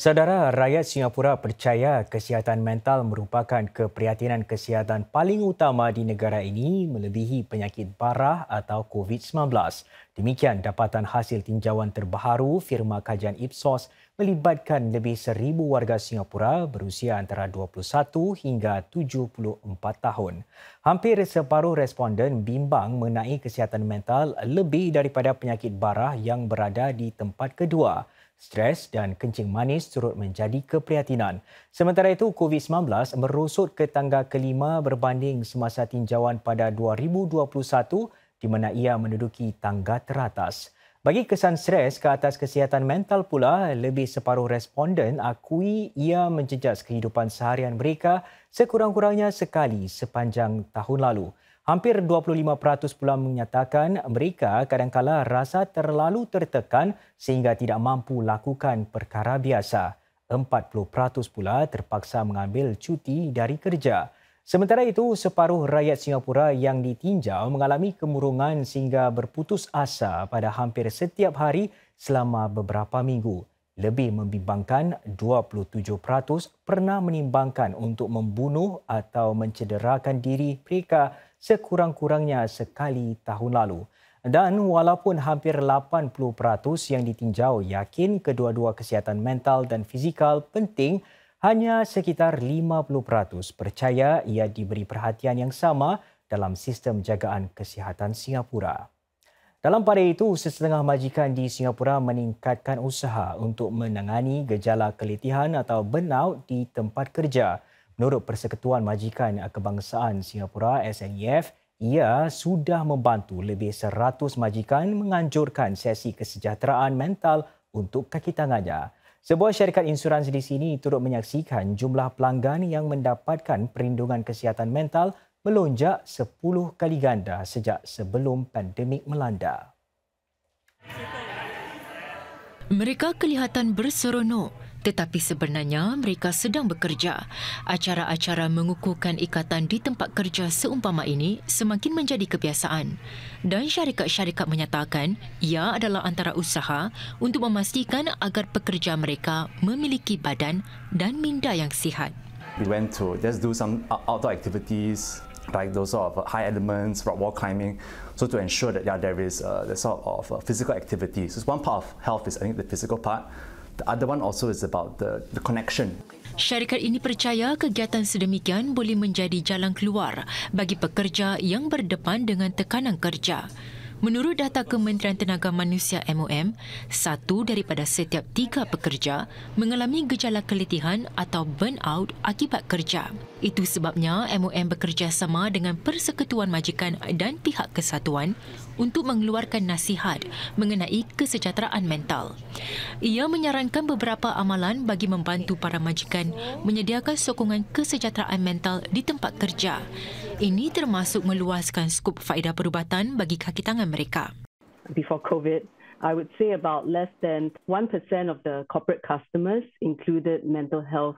Saudara, rakyat Singapura percaya kesihatan mental merupakan keprihatinan kesihatan paling utama di negara ini melebihi penyakit parah atau COVID-19. Demikian dapatan hasil tinjauan terbaru firma kajian Ipsos melibatkan lebih seribu warga Singapura berusia antara 21 hingga 74 tahun. Hampir separuh responden bimbang mengenai kesihatan mental lebih daripada penyakit barah yang berada di tempat kedua. Stres dan kencing manis turut menjadi keprihatinan. Sementara itu, COVID-19 merosot ke tangga kelima berbanding semasa tinjauan pada 2021 di mana ia menduduki tangga teratas. Bagi kesan stres ke atas kesihatan mental pula, lebih separuh responden akui ia menjejas kehidupan seharian mereka sekurang-kurangnya sekali sepanjang tahun lalu. Hampir 25% pula menyatakan mereka kadangkala rasa terlalu tertekan sehingga tidak mampu lakukan perkara biasa. 40% pula terpaksa mengambil cuti dari kerja. Sementara itu, separuh rakyat Singapura yang ditinjau mengalami kemurungan sehingga berputus asa pada hampir setiap hari selama beberapa minggu lebih membimbangkan 27% pernah menimbangkan untuk membunuh atau mencederakan diri mereka sekurang-kurangnya sekali tahun lalu. Dan walaupun hampir 80% yang ditinjau yakin kedua-dua kesihatan mental dan fizikal penting, hanya sekitar 50% percaya ia diberi perhatian yang sama dalam sistem jagaan kesihatan Singapura. Dalam pada itu, setengah majikan di Singapura meningkatkan usaha untuk menangani gejala keletihan atau burnout di tempat kerja. Menurut Persekutuan Majikan Kebangsaan Singapura SNEF, ia sudah membantu lebih 100 majikan menganjurkan sesi kesejahteraan mental untuk kaki tangannya. Sebuah syarikat insurans di sini turut menyaksikan jumlah pelanggan yang mendapatkan perlindungan kesihatan mental melonjak 10 kali ganda sejak sebelum pandemik melanda. Mereka kelihatan berseronok tetapi sebenarnya mereka sedang bekerja. Acara-acara mengukuhkan ikatan di tempat kerja seumpama ini semakin menjadi kebiasaan. Dan syarikat-syarikat menyatakan ia adalah antara usaha untuk memastikan agar pekerja mereka memiliki badan dan minda yang sihat. We went to just do some outdoor activities, like those sort of uh, high elements, rock wall climbing, so to ensure that yeah, there is uh, the sort of uh, physical activity. So one part of health is I think the physical part. The other one also is about the, the connection. Syarikat ini percaya kegiatan sedemikian boleh menjadi jalan keluar bagi pekerja yang berdepan dengan tekanan kerja. Menurut data Kementerian Tenaga Manusia MOM, satu daripada setiap tiga pekerja mengalami gejala keletihan atau burnout akibat kerja. Itu sebabnya MOM bekerjasama dengan Persekutuan Majikan dan pihak kesatuan untuk mengeluarkan nasihat mengenai kesejahteraan mental. Ia menyarankan beberapa amalan bagi membantu para majikan menyediakan sokongan kesejahteraan mental di tempat kerja. Ini termasuk meluaskan skop faedah perubatan bagi kaki tangan mereka. Before COVID, I would say about less than 1% of the corporate customers included mental health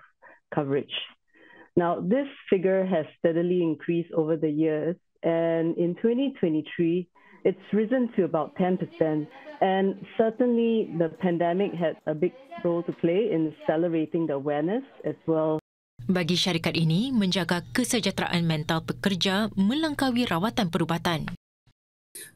coverage. Now, this figure has steadily increased over the years, and in 2023, it's risen to about 10%. And certainly, the pandemic had a big role to play in accelerating the awareness as well. Bagi syarikat ini, menjaga kesejahteraan mental pekerja melengkapi rawatan perubatan.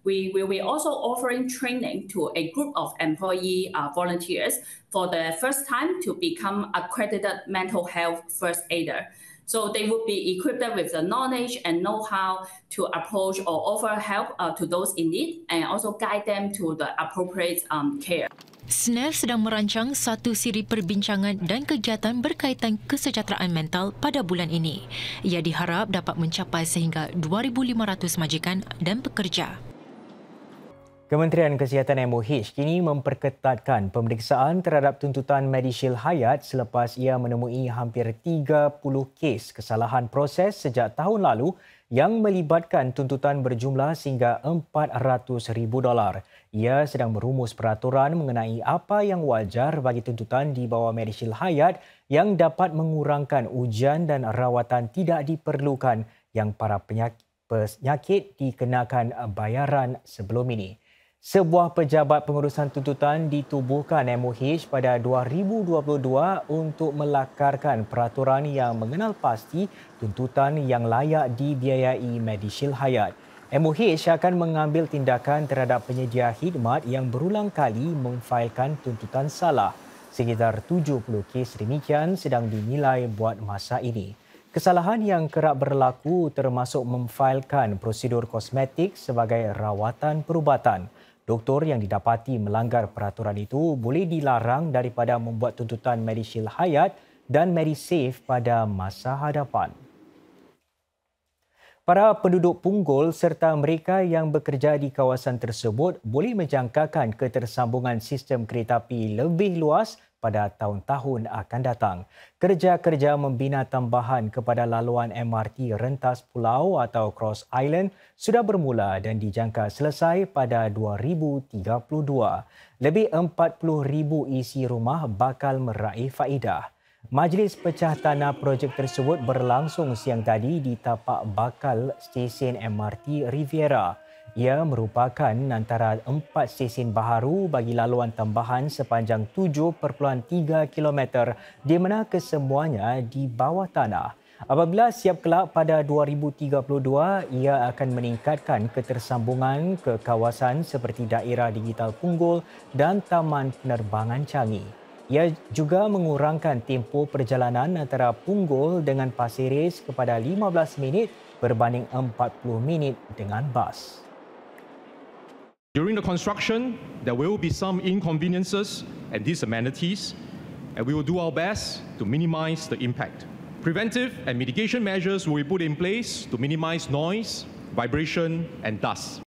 We, will be also offering training to a group of employee uh, volunteers for the first time to become accredited mental health first aider. So they would be equipped with the knowledge and know how to approach or offer help uh, to those in need and also guide them to the appropriate um, care. SNEF sedang merancang satu siri perbincangan dan kegiatan berkaitan kesejahteraan mental pada bulan ini. Ia diharap dapat mencapai sehingga 2,500 majikan dan pekerja. Kementerian Kesihatan MOH kini memperketatkan pemeriksaan terhadap tuntutan Medishil Hayat selepas ia menemui hampir 30 kes kesalahan proses sejak tahun lalu yang melibatkan tuntutan berjumlah sehingga 400 ribu dolar. Ia sedang merumus peraturan mengenai apa yang wajar bagi tuntutan di bawah Medishil Hayat yang dapat mengurangkan ujian dan rawatan tidak diperlukan yang para penyakit dikenakan bayaran sebelum ini. Sebuah pejabat pengurusan tuntutan ditubuhkan MOH pada 2022 untuk melakarkan peraturan yang mengenal pasti tuntutan yang layak dibiayai Medishil Hayat. MOH akan mengambil tindakan terhadap penyedia khidmat yang berulang kali memfailkan tuntutan salah. Sekitar 70 kes demikian sedang dinilai buat masa ini. Kesalahan yang kerap berlaku termasuk memfailkan prosedur kosmetik sebagai rawatan perubatan. Doktor yang didapati melanggar peraturan itu boleh dilarang daripada membuat tuntutan MediShield Hayat dan MediSafe pada masa hadapan. Para penduduk punggol serta mereka yang bekerja di kawasan tersebut boleh menjangkakan ketersambungan sistem kereta api lebih luas pada tahun-tahun akan datang. Kerja-kerja membina tambahan kepada laluan MRT rentas pulau atau cross island sudah bermula dan dijangka selesai pada 2032. Lebih 40,000 isi rumah bakal meraih faedah. Majlis pecah tanah projek tersebut berlangsung siang tadi di tapak bakal stesen MRT Riviera. Ia merupakan antara empat stesen baharu bagi laluan tambahan sepanjang 7.3 km di mana kesemuanya di bawah tanah. Apabila siap kelak pada 2032, ia akan meningkatkan ketersambungan ke kawasan seperti daerah digital punggul dan taman penerbangan Changi. Ia juga mengurangkan tempoh perjalanan antara punggul dengan pasir res kepada 15 minit berbanding 40 minit dengan bas. During the construction, there will be some inconveniences and disamenities, and we will do our best to minimize the impact. Preventive and mitigation measures will be put in place to minimize noise, vibration, and dust.